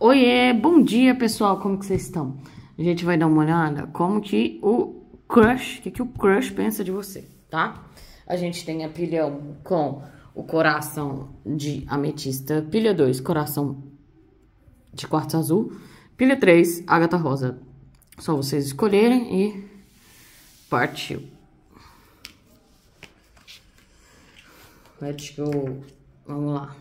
Oiê, é, bom dia pessoal, como que vocês estão? A gente vai dar uma olhada como que o crush, o que, que o crush pensa de você, tá? A gente tem a pilha 1 com o coração de ametista, pilha 2, coração de quartzo azul, pilha 3, ágata rosa. Só vocês escolherem e partiu. Let's go. Vamos lá.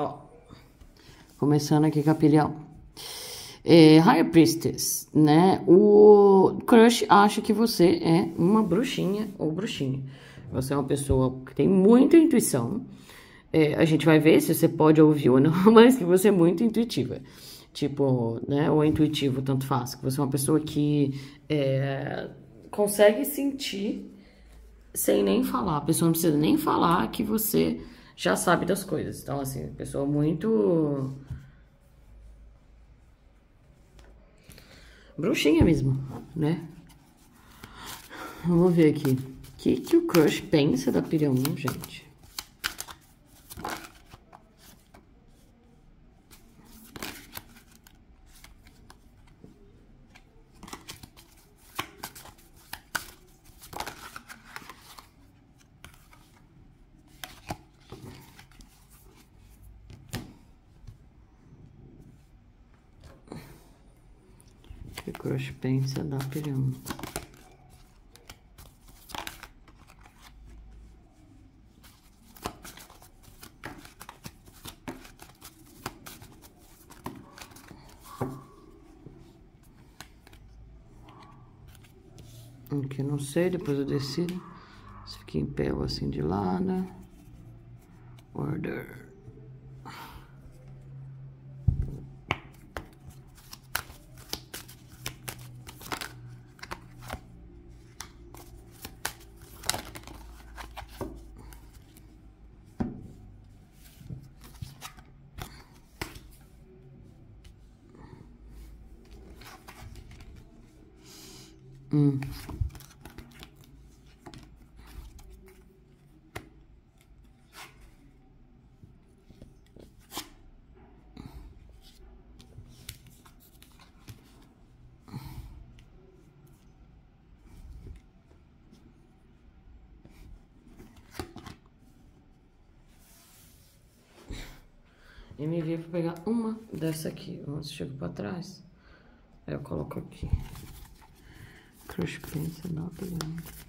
Ó, começando aqui com a pilhão. É, Higher Priestess, né? O Crush acha que você é uma bruxinha ou bruxinha. Você é uma pessoa que tem muita intuição. É, a gente vai ver se você pode ouvir ou não, mas que você é muito intuitiva. Tipo, né? Ou é intuitivo, tanto faz. Que você é uma pessoa que é, consegue sentir sem nem falar. A pessoa não precisa nem falar que você já sabe das coisas. Então, assim, pessoa muito. Bruxinha mesmo, né? Vamos ver aqui. O que, que o crush pensa da Pyongyang, gente? Aqui não sei, depois eu decido. Se fica em pé ou assim de lado. Order. MV, para pegar uma dessa aqui. Vamos, chego pra trás. Aí eu coloco aqui. Crochê, não pegando.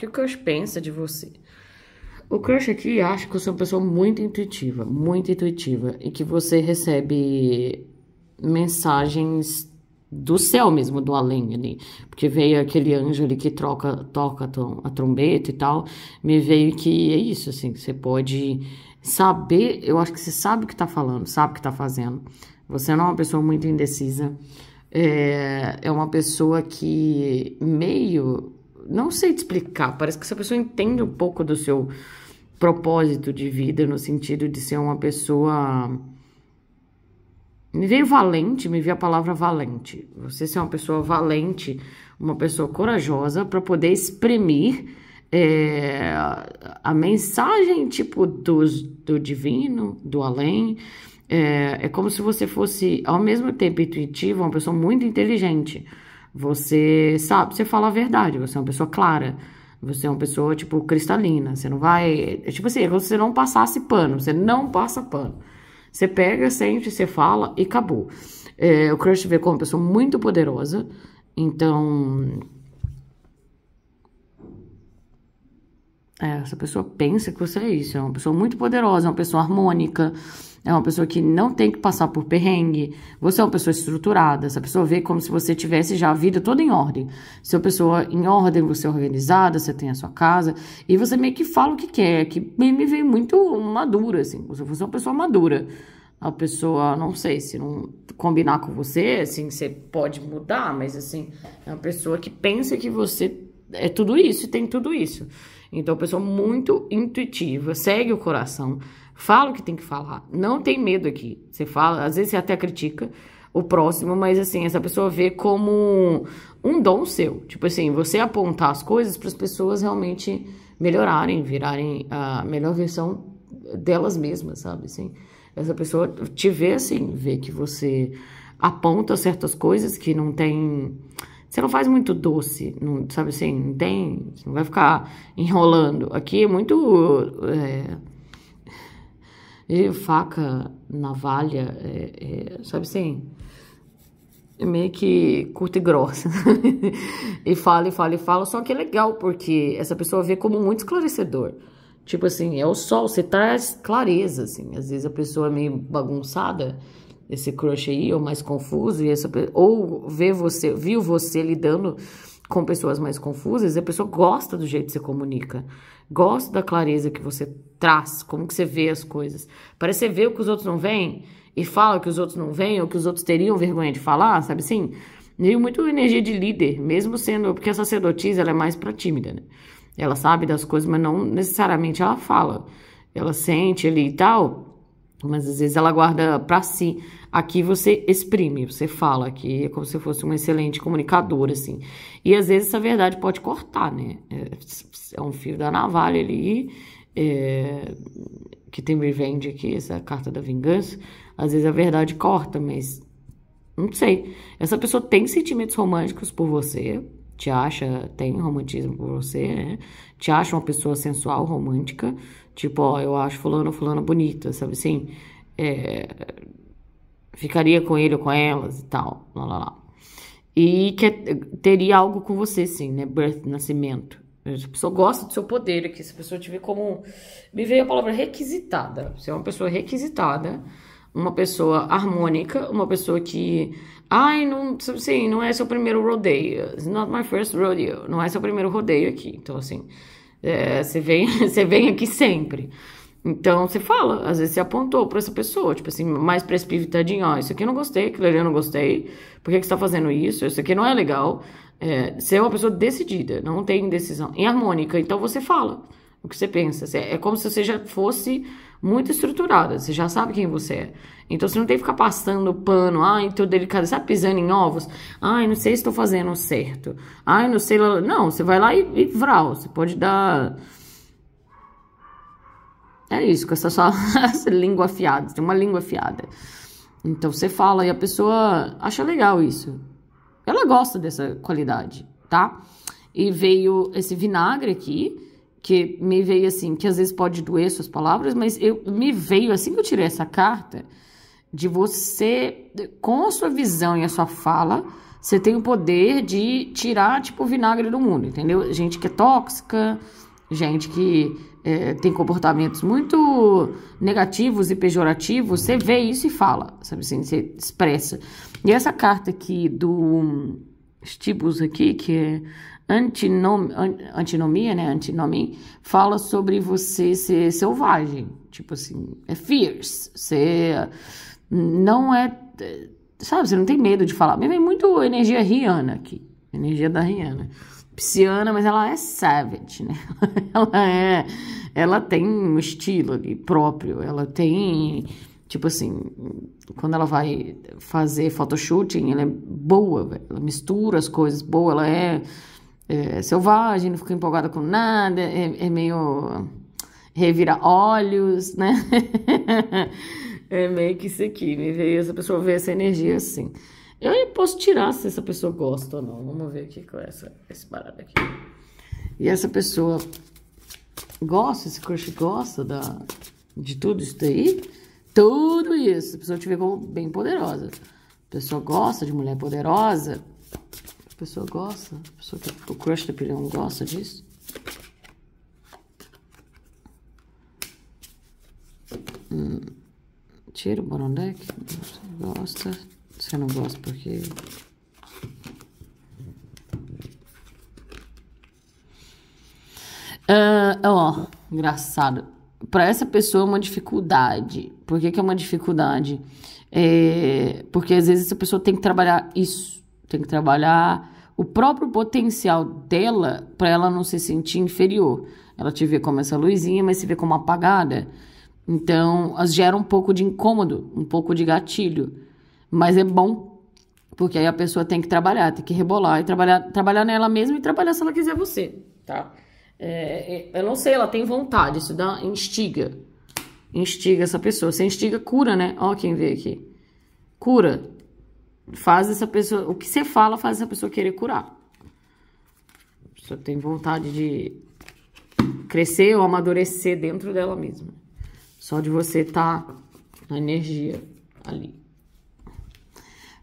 que o crush pensa de você. O crush aqui acha que você é uma pessoa muito intuitiva, muito intuitiva, e que você recebe mensagens do céu mesmo, do além ali. Porque veio aquele anjo ali que troca, toca a trombeta e tal. Me veio que é isso, assim, você pode saber, eu acho que você sabe o que tá falando, sabe o que tá fazendo. Você não é uma pessoa muito indecisa. É, é uma pessoa que meio não sei te explicar, parece que essa pessoa entende um pouco do seu propósito de vida, no sentido de ser uma pessoa. Me veio valente, me veio a palavra valente. Você ser uma pessoa valente, uma pessoa corajosa, para poder exprimir é, a mensagem, tipo, do do divino, do além. É, é como se você fosse, ao mesmo tempo intuitiva, uma pessoa muito inteligente você sabe, você fala a verdade, você é uma pessoa clara. Você é uma pessoa, tipo, cristalina. Você não vai. É tipo assim, é como se você não passasse pano. Você não passa pano. Você pega, sente, você fala e acabou. É, o Crush vê como é uma pessoa muito poderosa. Então. É, essa pessoa pensa que você é isso. É uma pessoa muito poderosa, é uma pessoa harmônica é uma pessoa que não tem que passar por perrengue, você é uma pessoa estruturada, essa pessoa vê como se você tivesse já a vida toda em ordem. Se é uma pessoa em ordem, você é organizada, você tem a sua casa, e você meio que fala o que quer, que me vem muito madura, assim, como se fosse uma pessoa madura. A pessoa, não sei, se não combinar com você, assim, você pode mudar, mas assim, é uma pessoa que pensa que você é tudo isso e tem tudo isso. Então, é pessoa muito intuitiva, segue o coração, Fala o que tem que falar. Não tem medo aqui. Você fala, às vezes você até critica o próximo, mas assim, essa pessoa vê como um dom seu. Tipo assim, você apontar as coisas para as pessoas realmente melhorarem, virarem a melhor versão delas mesmas, sabe? Assim, essa pessoa te vê assim, vê que você aponta certas coisas que não tem. Você não faz muito doce, não, sabe assim? Não tem. Você não vai ficar enrolando. Aqui é muito. É, e faca, navalha, é, é, sabe assim? É meio que curta e grossa. e fala, e fala, e fala. Só que é legal, porque essa pessoa vê como muito esclarecedor. Tipo assim, é o sol, você traz tá clareza, assim. Às vezes a pessoa é meio bagunçada, esse crush aí, ou mais confuso, e essa, ou vê você, viu você lidando com pessoas mais confusas, a pessoa gosta do jeito que você comunica, gosta da clareza que você traz, como que você vê as coisas. Parece que você vê o que os outros não veem e fala que os outros não veem ou que os outros teriam vergonha de falar, sabe assim? E muito energia de líder, mesmo sendo, porque a sacerdotisa ela é mais para tímida, né? Ela sabe das coisas, mas não necessariamente ela fala. Ela sente ali e tal, mas às vezes ela guarda para si. Aqui você exprime, você fala aqui, é como se fosse um excelente comunicador, assim. E às vezes essa verdade pode cortar, né? É, é um fio da navalha ali, é, que tem revenge aqui, essa carta da vingança. Às vezes a verdade corta, mas não sei. Essa pessoa tem sentimentos românticos por você, te acha, tem romantismo por você, né? Te acha uma pessoa sensual, romântica, Tipo, ó, eu acho fulano fulano bonita, sabe assim? É, ficaria com ele ou com elas e tal, lá, lá, lá. E que é, teria algo com você, sim, né? Birth, nascimento. A pessoa tipo, gosta do seu poder aqui. Se a pessoa tiver como. Me veio a palavra requisitada. Você é uma pessoa requisitada, uma pessoa harmônica, uma pessoa que. Ai, não. Assim, não é seu primeiro rodeio. It's not my first rodeo. Não é seu primeiro rodeio aqui. Então, assim. É, você, vem, você vem aqui sempre. Então você fala, às vezes você apontou para essa pessoa, tipo assim, mais pra esse pivotadinho, ó, isso aqui eu não gostei, aquilo ali eu não gostei, por que, que você tá fazendo isso? Isso aqui não é legal. É, você é uma pessoa decidida, não tem indecisão. Em harmônica, então você fala o que você pensa. É como se você já fosse muito estruturada. Você já sabe quem você é. Então você não tem que ficar passando pano, ai, tô delicado, sabe, pisando em ovos? Ai, não sei se estou fazendo certo. Ai, não sei. Não, você vai lá e, e vral. Você pode dar. É isso, com essa sua língua afiada. Você tem uma língua afiada. Então você fala e a pessoa acha legal isso. Ela gosta dessa qualidade, tá? E veio esse vinagre aqui que me veio assim, que às vezes pode doer suas palavras, mas eu me veio assim que eu tirei essa carta de você com a sua visão e a sua fala, você tem o poder de tirar tipo o vinagre do mundo, entendeu? Gente que é tóxica, gente que é, tem comportamentos muito negativos e pejorativos, você vê isso e fala, sabe assim, você expressa. E essa carta aqui do Stibus aqui, que é antinom, antinomia, né? Antinomia fala sobre você ser selvagem. Tipo assim, é fierce. Você não é. Sabe, você não tem medo de falar. Me vem muito energia Rihanna aqui. Energia da Rihanna. Pisciana, mas ela é savage, né? Ela é. Ela tem um estilo ali próprio. Ela tem. Tipo assim, quando ela vai fazer photoshooting, ela é boa, ela mistura as coisas, boa, ela é é, é, selvagem, não fica empolgada com nada, é, é meio revira olhos, né? é meio que isso aqui, me veio essa pessoa vê essa energia assim. Eu posso tirar se essa pessoa gosta ou não. Vamos ver aqui com é essa esse baralho aqui. E essa pessoa gosta, esse crush gosta da, de tudo isso daí? Tudo isso. a pessoa tiver como bem poderosa. A pessoa gosta de mulher poderosa pessoa gosta? A pessoa que o crush da pirão gosta disso? Hum. Tira o Borondeck? Gosta. Você não gosta porque Uh, ó, engraçado. Para essa pessoa é uma dificuldade. Por que, que é uma dificuldade? É, porque às vezes essa pessoa tem que trabalhar isso. Tem que trabalhar o próprio potencial dela para ela não se sentir inferior. Ela te vê como essa luzinha, mas se vê como apagada. Então, as gera um pouco de incômodo, um pouco de gatilho. Mas é bom, porque aí a pessoa tem que trabalhar, tem que rebolar e trabalhar, trabalhar nela mesma e trabalhar se ela quiser você, tá? É, é, eu não sei, ela tem vontade, isso dá, instiga. Instiga essa pessoa. Se instiga, cura, né? Ó, quem veio aqui. Cura faz essa pessoa, o que você fala faz essa pessoa querer curar. A pessoa tem vontade de crescer ou amadurecer dentro dela mesma. Só de você estar tá na energia ali.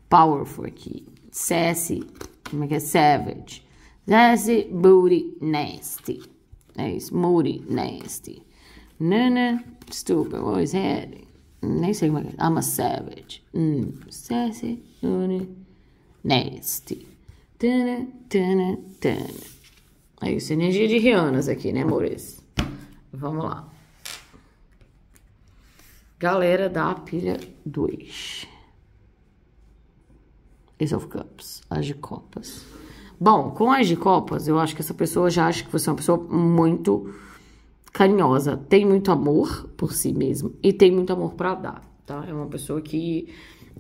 Powerful aqui. Sassy, como é que é? Savage. Sassy, booty, nasty. É isso, moody, nasty. Nana, stupid, always had. Nem sei como é que é. I'm a savage. Hum, sassy. Nasty. Tana, tana, tana. É isso, energia de Rianas aqui, né, amores? Vamos lá. Galera da pilha 2. Ace of Cups, as de copas. Bom, com as de copas, eu acho que essa pessoa já acha que você é uma pessoa muito carinhosa, tem muito amor por si mesmo e tem muito amor para dar, tá? É uma pessoa que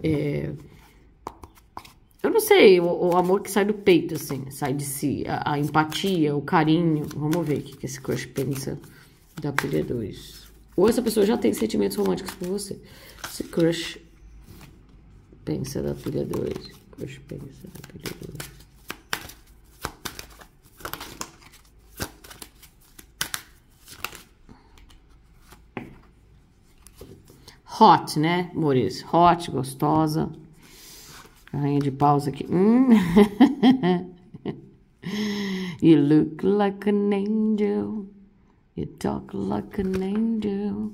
é, eu não sei, o, o, amor que sai do peito, assim, sai de si, a, a empatia, o carinho. Vamos ver o que, que esse crush pensa da pilha 2. Ou essa pessoa já tem sentimentos românticos por você. Esse crush pensa da pilha 2. Crush pensa da pilha 2. Hot, né, Maurício? Hot, gostosa. Rainha de paus aqui. Hum. you look like an angel. You talk like an angel.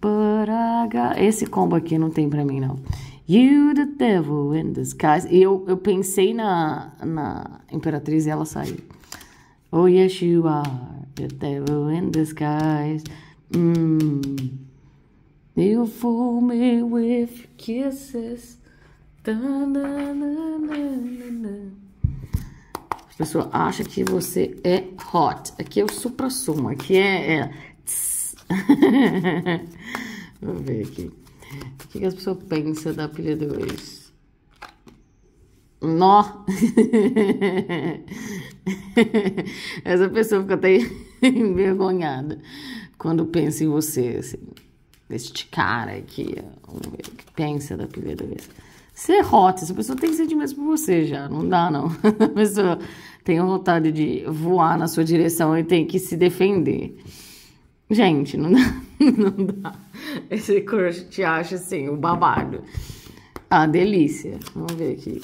But I got... Esse combo aqui não tem pra mim, não. You the devil in disguise. E eu, eu pensei na, na Imperatriz e ela saiu. Oh, yes, you are the devil in disguise. Mm. You fool me with kisses. As pessoas acham que você é hot. Aqui é o supra-sumo. Aqui é... é... Vamos ver aqui. O que, as pessoas pensam da pilha 2? Nó! Essa pessoa fica até envergonhada quando pensa em você, assim. Este cara aqui, ó. Vamos ver o que pensa da pilha 2 ser é hot, essa pessoa tem sentimentos por você já, não dá não. A pessoa tem vontade de voar na sua direção e tem que se defender. Gente, não dá, não dá. Esse crush te acha assim, o um babado. Ah, delícia. Vamos ver aqui.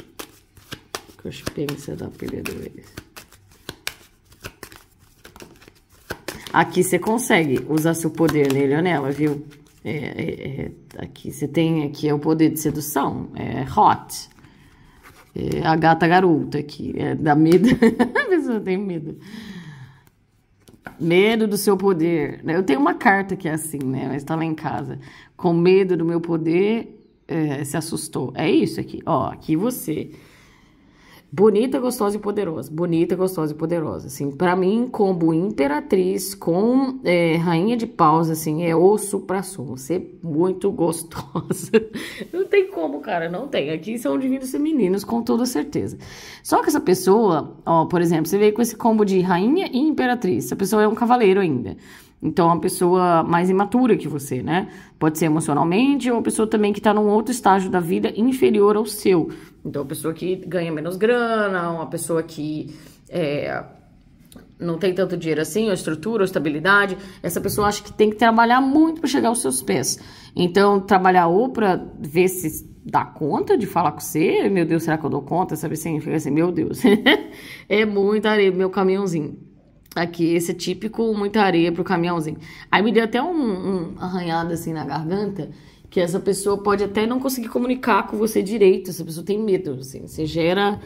O crush pensa da pilha do Aqui você consegue usar seu poder nele né, ou nela, viu? É, é, é, aqui você tem aqui é o poder de sedução, é hot. É a gata garota aqui, é dá medo. a pessoa tem medo. Medo do seu poder. Né? Eu tenho uma carta que é assim, né? Mas tá lá em casa. Com medo do meu poder, é, se assustou. É isso aqui. Ó, aqui você Bonita, gostosa e poderosa. Bonita, gostosa e poderosa. Assim, para mim, combo imperatriz com é, rainha de paus, assim, é osso pra sumo. Você é muito gostosa. não tem como, cara, não tem. Aqui são divinos femininos, com toda certeza. Só que essa pessoa, ó, por exemplo, você veio com esse combo de rainha e imperatriz. Essa pessoa é um cavaleiro ainda. Então, é uma pessoa mais imatura que você, né? Pode ser emocionalmente ou uma pessoa também que está num outro estágio da vida inferior ao seu. Então, uma pessoa que ganha menos grana, uma pessoa que é, não tem tanto dinheiro assim, ou estrutura, ou estabilidade. Essa pessoa acha que tem que trabalhar muito para chegar aos seus pés. Então, trabalhar ou para ver se dá conta de falar com você, meu Deus, será que eu dou conta? Sabe assim, fica assim, meu Deus, é muito areia, meu caminhãozinho. Aqui, esse é típico muita areia pro caminhãozinho. Aí me deu até um, um arranhado assim na garganta, que essa pessoa pode até não conseguir comunicar com você direito, essa pessoa tem medo, assim, você gera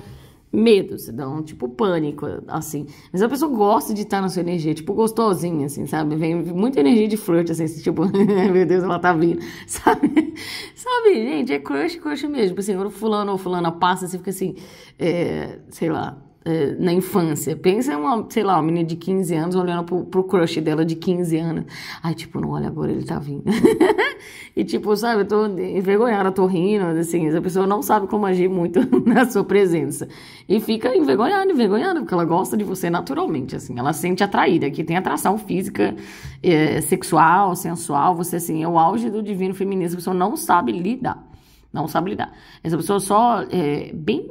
medo, você dá um tipo pânico, assim. Mas a pessoa gosta de estar na sua energia, tipo gostosinha, assim, sabe? Vem muita energia de flerte, assim, tipo, meu Deus, ela tá vindo, sabe? Sabe, gente, é crush, crush mesmo. Tipo assim, quando fulano ou fulana passa, você fica assim, é, sei lá, é, na infância. Pensa uma, sei lá, uma menina de 15 anos olhando pro, pro crush dela de 15 anos. Ai, tipo, não olha agora, ele tá vindo. e tipo, sabe, eu tô envergonhada, tô rindo, assim, essa pessoa não sabe como agir muito na sua presença. E fica envergonhada, envergonhada, porque ela gosta de você naturalmente, assim, ela sente atraída, que tem atração física, é, sexual, sensual, você assim, é o auge do divino feminismo, a pessoa não sabe lidar. Não sabe lidar. Essa pessoa só é bem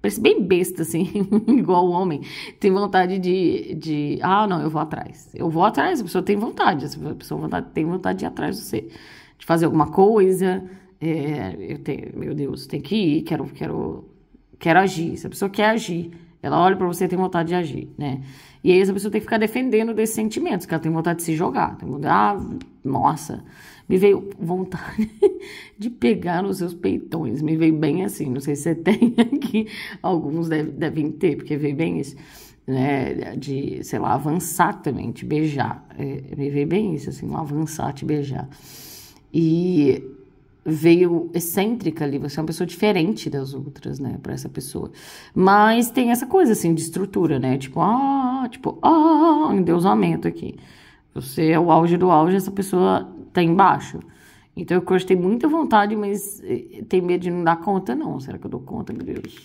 Parece bem besta, assim, igual o homem. Tem vontade de, de. Ah, não, eu vou atrás. Eu vou atrás, a pessoa tem vontade. A pessoa tem vontade de ir atrás de você, de fazer alguma coisa. É, eu tenho, meu Deus, tem que ir, quero, quero, quero agir. Se a pessoa quer agir, ela olha para você e tem vontade de agir, né? E aí essa pessoa tem que ficar defendendo desses sentimentos, que ela tem vontade de se jogar. Tem vontade, ah, nossa, me veio vontade de pegar nos seus peitões. Me veio bem assim. Não sei se você tem aqui. Alguns deve, devem ter, porque veio bem isso. Né, de, sei lá, avançar também, te beijar. É, me veio bem isso, assim, um avançar, te beijar. E veio excêntrica ali, você é uma pessoa diferente das outras, né, para essa pessoa. Mas tem essa coisa assim de estrutura, né? Tipo, ah, tipo, ah, um endeusamento aqui. Você é o auge do auge, essa pessoa tá embaixo. Então eu hoje muita vontade, mas eh, tem medo de não dar conta, não. Será que eu dou conta, meu Deus?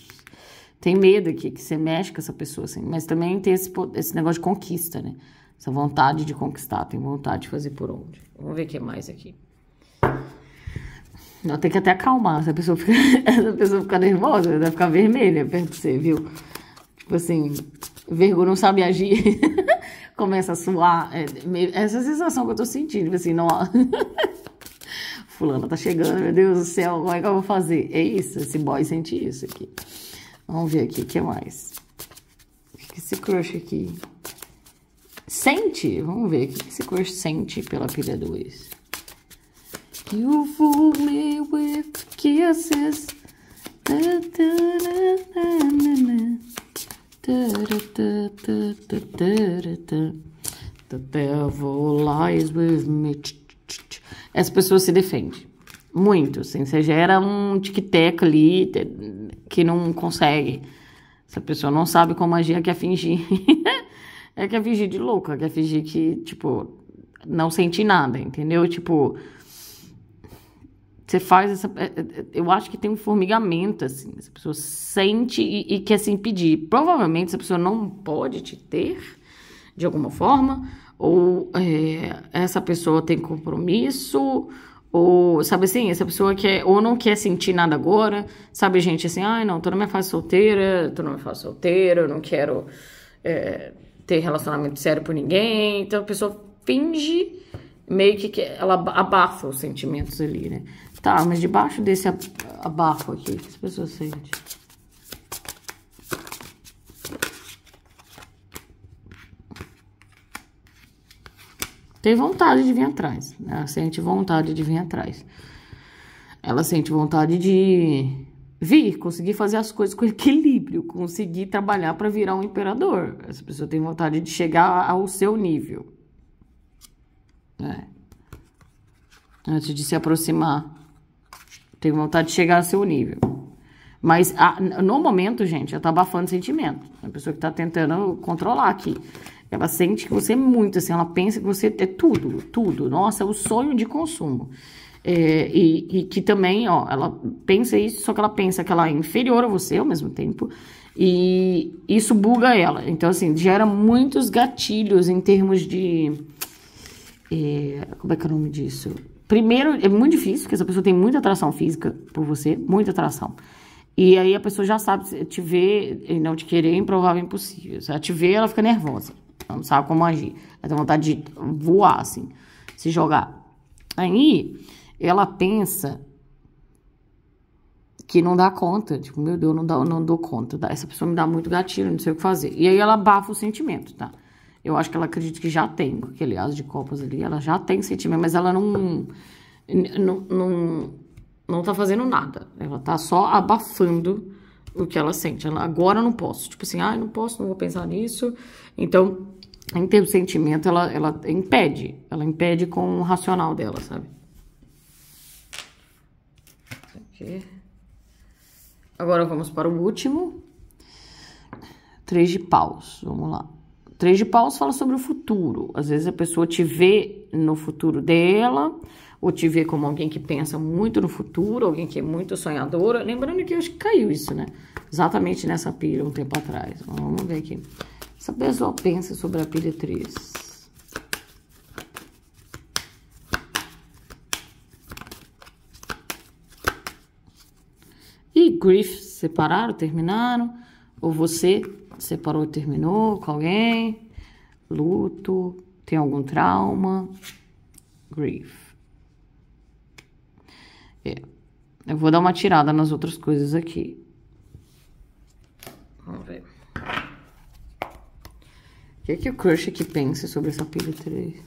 Tem medo aqui que você mexe com essa pessoa, assim. Mas também tem esse, esse negócio de conquista, né? Essa vontade de conquistar, tem vontade de fazer por onde. Vamos ver o que mais aqui. Não, tem que até acalmar. Essa pessoa essa pessoa fica nervosa, ela vai ficar vermelha perto de você, viu? Tipo assim, vergonha não sabe agir. começa a suar. É, meio, essa é sensação que eu tô sentindo, assim, não. Fulana tá chegando, meu Deus do céu, como é que eu vou fazer? É isso, esse boy sente isso aqui. Vamos ver aqui, o que mais? O que esse crush aqui sente? Vamos ver o que esse crush sente pela pilha 2. You fool me with kisses. Da, da, da, The devil lies with me. Essa pessoa se defende. Muito, assim. Você gera um tic-tac ali que não consegue. Essa pessoa não sabe como agir, quer fingir. é é fingir de louca, quer fingir que, tipo, não sente nada, entendeu? Tipo, você faz essa. É, é, é, eu acho que tem um formigamento, assim. Essa pessoa sente e, e quer se impedir. Provavelmente essa pessoa não pode te ter, de alguma forma, ou é, essa pessoa tem compromisso, ou, sabe assim, essa pessoa quer, ou não quer sentir nada agora, sabe, gente, assim, ai, ah, não, tô na minha fase solteira, tô na minha fase solteira, eu não quero é, ter relacionamento sério por ninguém, então a pessoa finge meio que, que ela abafa os sentimentos ali, né? Tá, mas debaixo desse abafo aqui, o que as pessoas sentem? Tem vontade de vir atrás, né? Ela sente vontade de vir atrás. Ela sente vontade de vir, conseguir fazer as coisas com equilíbrio, conseguir trabalhar para virar um imperador. Essa pessoa tem vontade de chegar ao seu nível. Né? Antes de se aproximar tenho vontade de chegar ao seu nível. Mas a, ah, no momento, gente, ela tá abafando sentimento. É a pessoa que tá tentando controlar aqui. Ela sente que você é muito, assim, ela pensa que você é tudo, tudo. Nossa, é o sonho de consumo. É, e, e, que também, ó, ela pensa isso, só que ela pensa que ela é inferior a você ao mesmo tempo. E isso buga ela. Então, assim, gera muitos gatilhos em termos de. É, como é que é o nome disso? Primeiro, é muito difícil, porque essa pessoa tem muita atração física por você, muita atração. E aí a pessoa já sabe te ver e não te querer é improvável, é impossível. Se ela te ver ela fica nervosa. Ela não sabe como agir. Ela tem vontade de voar, assim, se jogar. Aí ela pensa que não dá conta. Tipo, meu Deus, não, dá, não dou conta. Essa pessoa me dá muito gatilho, não sei o que fazer. E aí ela abafa o sentimento, tá? Eu acho que ela acredita que já tem, com aquele as de copas ali, ela já tem sentimento, mas ela não, não, não, não tá fazendo nada. Ela tá só abafando o que ela sente. Ela, agora não posso. Tipo assim, ah, não posso, não vou pensar nisso. Então, em ter o sentimento, ela, ela impede. Ela impede com o racional dela, sabe? Aqui. Agora vamos para o último. Três de paus. Vamos lá. Três de paus fala sobre o futuro. Às vezes a pessoa te vê no futuro dela, ou te vê como alguém que pensa muito no futuro, alguém que é muito sonhadora. Lembrando que acho que caiu isso, né? Exatamente nessa pilha um tempo atrás. Vamos ver aqui. Essa pessoa pensa sobre a pilha 3. E grief, separaram, terminaram? Ou você separou e terminou com alguém, luto, tem algum trauma, grief. É. Eu vou dar uma tirada nas outras coisas aqui. Vamos ver. O que, é que o crush aqui pensa sobre essa pilha 3?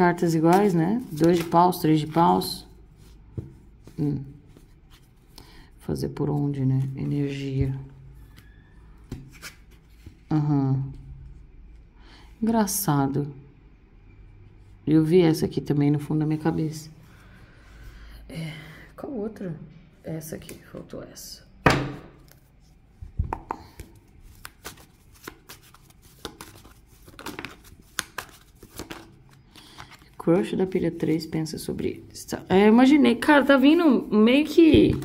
cartas iguais, né? Dois de paus, três de paus. Hum. Fazer por onde, né? Energia. Aham. Uhum. Engraçado. Eu vi essa aqui também no fundo da minha cabeça. É, qual outra? Essa aqui, faltou essa. crush da pilha 3 pensa sobre eles? Tá. É, imaginei, cara, tá vindo meio que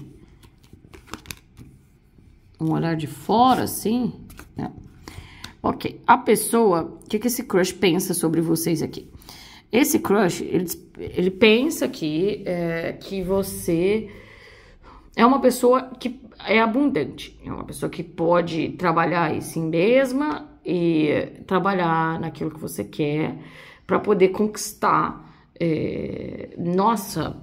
um olhar de fora, assim. Né? Ok, a pessoa, o que, que esse crush pensa sobre vocês aqui? Esse crush, ele, ele pensa que, é, que você é uma pessoa que é abundante, é uma pessoa que pode trabalhar em si mesma e trabalhar naquilo que você quer, para poder conquistar, é, nossa,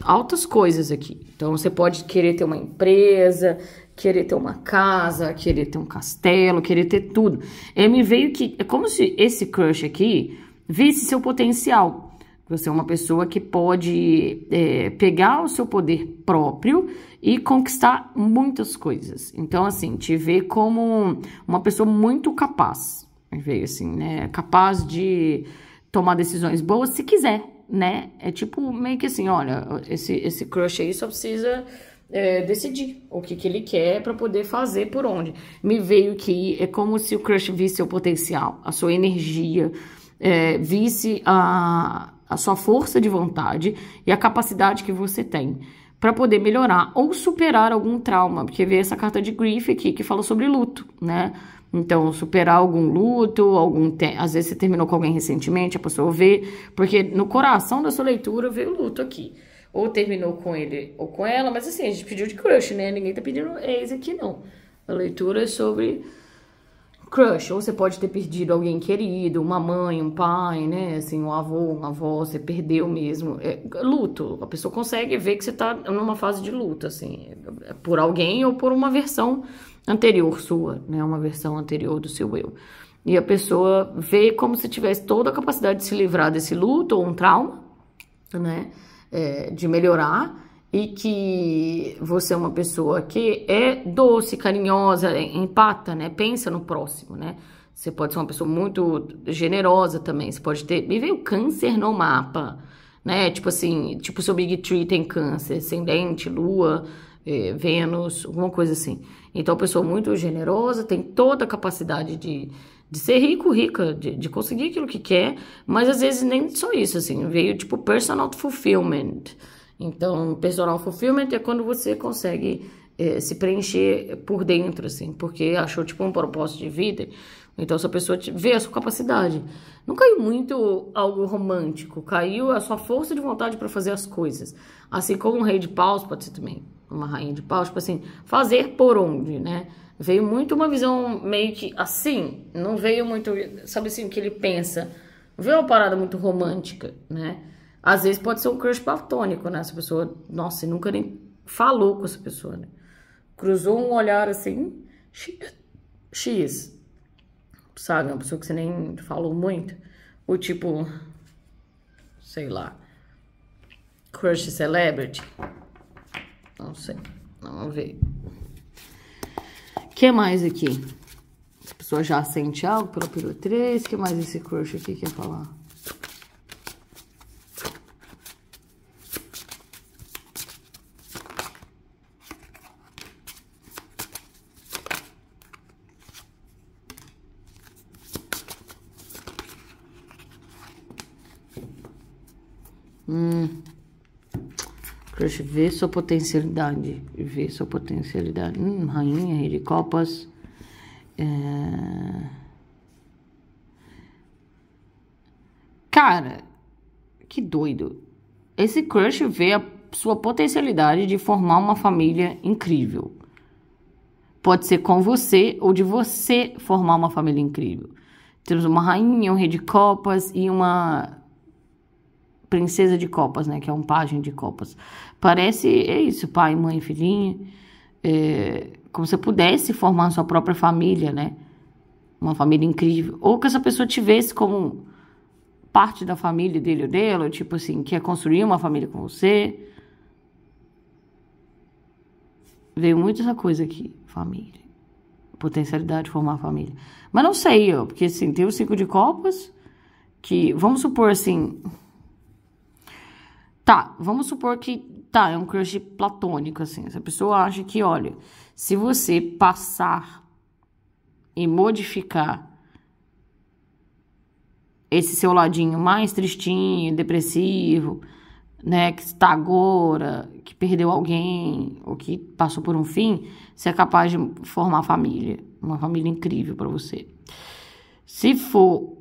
altas coisas aqui. Então você pode querer ter uma empresa, querer ter uma casa, querer ter um castelo, querer ter tudo. Ele é, me veio que é como se esse crush aqui visse seu potencial. Você é uma pessoa que pode é, pegar o seu poder próprio e conquistar muitas coisas. Então, assim, te vê como uma pessoa muito capaz. Veio assim, né? Capaz de tomar decisões boas se quiser, né? É tipo meio que assim, olha, esse, esse crush aí só precisa é, decidir o que, que ele quer para poder fazer por onde. Me veio que é como se o crush visse seu potencial, a sua energia, é, visse a, a sua força de vontade e a capacidade que você tem para poder melhorar ou superar algum trauma, porque veio essa carta de grief aqui que fala sobre luto, né? Então, superar algum luto, algum te... às vezes você terminou com alguém recentemente, a pessoa vê, porque no coração da sua leitura veio o luto aqui. Ou terminou com ele ou com ela, mas assim, a gente pediu de crush, né? Ninguém tá pedindo ex aqui, não. A leitura é sobre crush, ou você pode ter perdido alguém querido, uma mãe, um pai, né, assim, um avô, uma avó, você perdeu mesmo, é, luto, a pessoa consegue ver que você tá numa fase de luto, assim, é, é por alguém ou por uma versão anterior sua, né? Uma versão anterior do seu eu. E a pessoa vê como se tivesse toda a capacidade de se livrar desse luto ou um trauma, né? É, de melhorar e que você é uma pessoa que é doce, carinhosa, é, empata, né? Pensa no próximo, né? Você pode ser uma pessoa muito generosa também. Você pode ter. Me veio câncer no mapa, né? Tipo assim, tipo seu Big Tree tem câncer, ascendente, lua, é, Vênus, alguma coisa assim. Então, pessoa muito generosa, tem toda a capacidade de, de ser rico, rica, de, de conseguir aquilo que quer, mas às vezes nem só isso, assim, veio tipo personal fulfillment. Então, personal fulfillment é quando você consegue é, se preencher por dentro, assim, porque achou tipo um propósito de vida. Então, essa pessoa vê a sua capacidade. Não caiu muito algo romântico, caiu a sua força de vontade para fazer as coisas. Assim como o Rei de Paus pode ser também uma rainha de paus, tipo assim, fazer por onde, né? Veio muito uma visão meio que assim, não veio muito, sabe assim, o que ele pensa. Não veio uma parada muito romântica, né? Às vezes pode ser um crush platônico, né? Essa pessoa, nossa, nunca nem falou com essa pessoa, né? Cruzou um olhar assim, X, sabe? Uma pessoa que você nem falou muito. O tipo, sei lá, crush celebrity. Não sei. Vamos ver. O que mais aqui? A pessoa já sente algo pelo peru 3. O que mais esse crush aqui quer falar? ver sua potencialidade. ver sua potencialidade. Hum, rainha, rei de copas. É... Cara, que doido. Esse crush vê a sua potencialidade de formar uma família incrível. Pode ser com você ou de você formar uma família incrível. Temos uma rainha, um rei de copas e uma princesa de copas, né? Que é um pajem de copas. Parece, é isso, pai, mãe, filhinha. É, como se pudesse formar sua própria família, né? Uma família incrível. Ou que essa pessoa tivesse como parte da família dele ou dela, tipo assim, quer construir uma família com você. Veio muito essa coisa aqui, família. Potencialidade de formar família. Mas não sei, ó, porque assim, tem o cinco de copas, que, vamos supor assim, Tá, vamos supor que tá, é um crush platônico, assim. Essa pessoa acha que, olha, se você passar e modificar esse seu ladinho mais tristinho, depressivo, né, que está agora, que perdeu alguém ou que passou por um fim, você é capaz de formar família, uma família incrível para você. Se for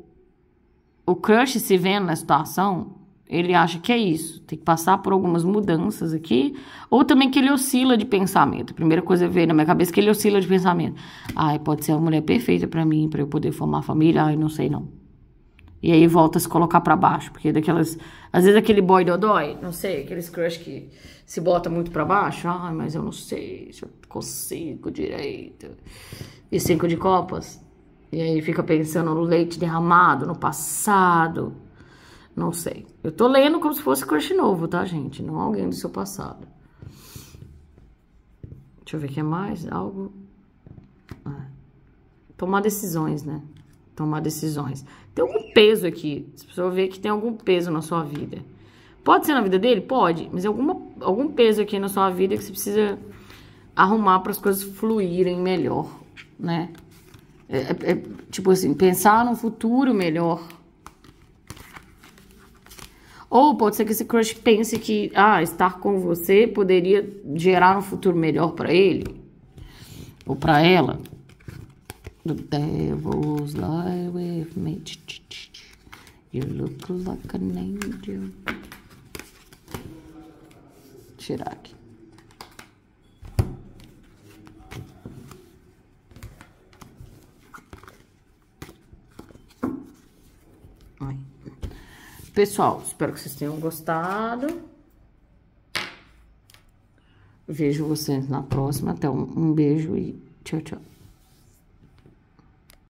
o crush se vendo na situação, ele acha que é isso, tem que passar por algumas mudanças aqui, ou também que ele oscila de pensamento. A primeira coisa que veio na minha cabeça é que ele oscila de pensamento. Ai, pode ser a mulher perfeita para mim, para eu poder formar família, ai, não sei não. E aí volta a se colocar para baixo, porque daquelas, às vezes aquele boy dodói, não sei, aqueles crush que se bota muito para baixo, ai, mas eu não sei se eu consigo direito. E cinco de copas. E aí fica pensando no leite derramado, no passado não sei. Eu tô lendo como se fosse crush novo, tá, gente? Não alguém do seu passado. Deixa eu ver o que é mais. Algo. Ah. Tomar decisões, né? Tomar decisões. Tem algum peso aqui. Você precisa ver que tem algum peso na sua vida. Pode ser na vida dele? Pode. Mas alguma, algum peso aqui na sua vida que você precisa arrumar para as coisas fluírem melhor, né? É, é, é tipo assim, pensar num futuro melhor ou pode ser que esse crush pense que ah, estar com você poderia gerar um futuro melhor para ele ou para ela. The devil's lie with me. You look like an angel. Tirar aqui. Pessoal, espero que vocês tenham gostado. Vejo vocês na próxima. Até um, um beijo e tchau, tchau.